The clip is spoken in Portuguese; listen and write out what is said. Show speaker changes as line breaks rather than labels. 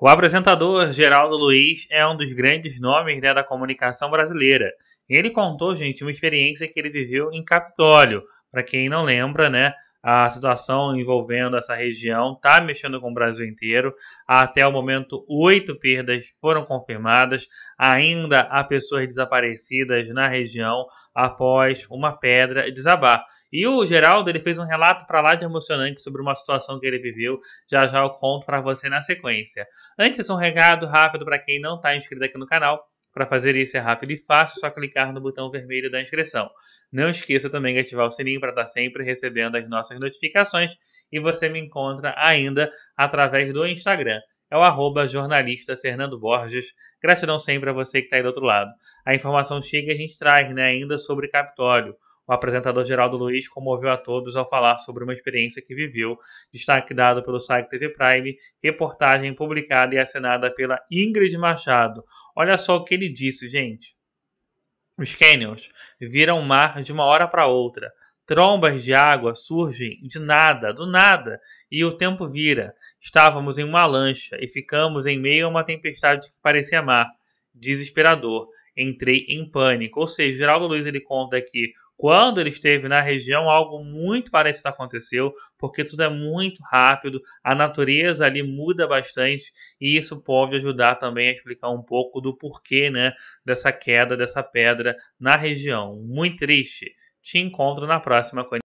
O apresentador Geraldo Luiz é um dos grandes nomes né, da comunicação brasileira ele contou, gente, uma experiência que ele viveu em Capitólio. Para quem não lembra, né? A situação envolvendo essa região está mexendo com o Brasil inteiro. Até o momento, oito perdas foram confirmadas. Ainda há pessoas desaparecidas na região após uma pedra desabar. E o Geraldo ele fez um relato para lá de emocionante sobre uma situação que ele viveu. Já já eu conto para você na sequência. Antes, um recado rápido para quem não está inscrito aqui no canal para fazer isso é rápido e fácil, só clicar no botão vermelho da inscrição. Não esqueça também de ativar o sininho para estar tá sempre recebendo as nossas notificações e você me encontra ainda através do Instagram é o arroba jornalista Fernando Borges. Gratidão sempre a você que está aí do outro lado. A informação chega e a gente traz né, ainda sobre Capitólio o apresentador Geraldo Luiz comoveu a todos ao falar sobre uma experiência que viveu. Destaque dado pelo site TV Prime, reportagem publicada e assinada pela Ingrid Machado. Olha só o que ele disse, gente. Os canyons viram mar de uma hora para outra. Trombas de água surgem de nada, do nada, e o tempo vira. Estávamos em uma lancha e ficamos em meio a uma tempestade que parecia mar. Desesperador. Entrei em pânico. Ou seja, Geraldo Luiz ele conta que quando ele esteve na região, algo muito parecido aconteceu, porque tudo é muito rápido, a natureza ali muda bastante e isso pode ajudar também a explicar um pouco do porquê né, dessa queda dessa pedra na região. Muito triste. Te encontro na próxima.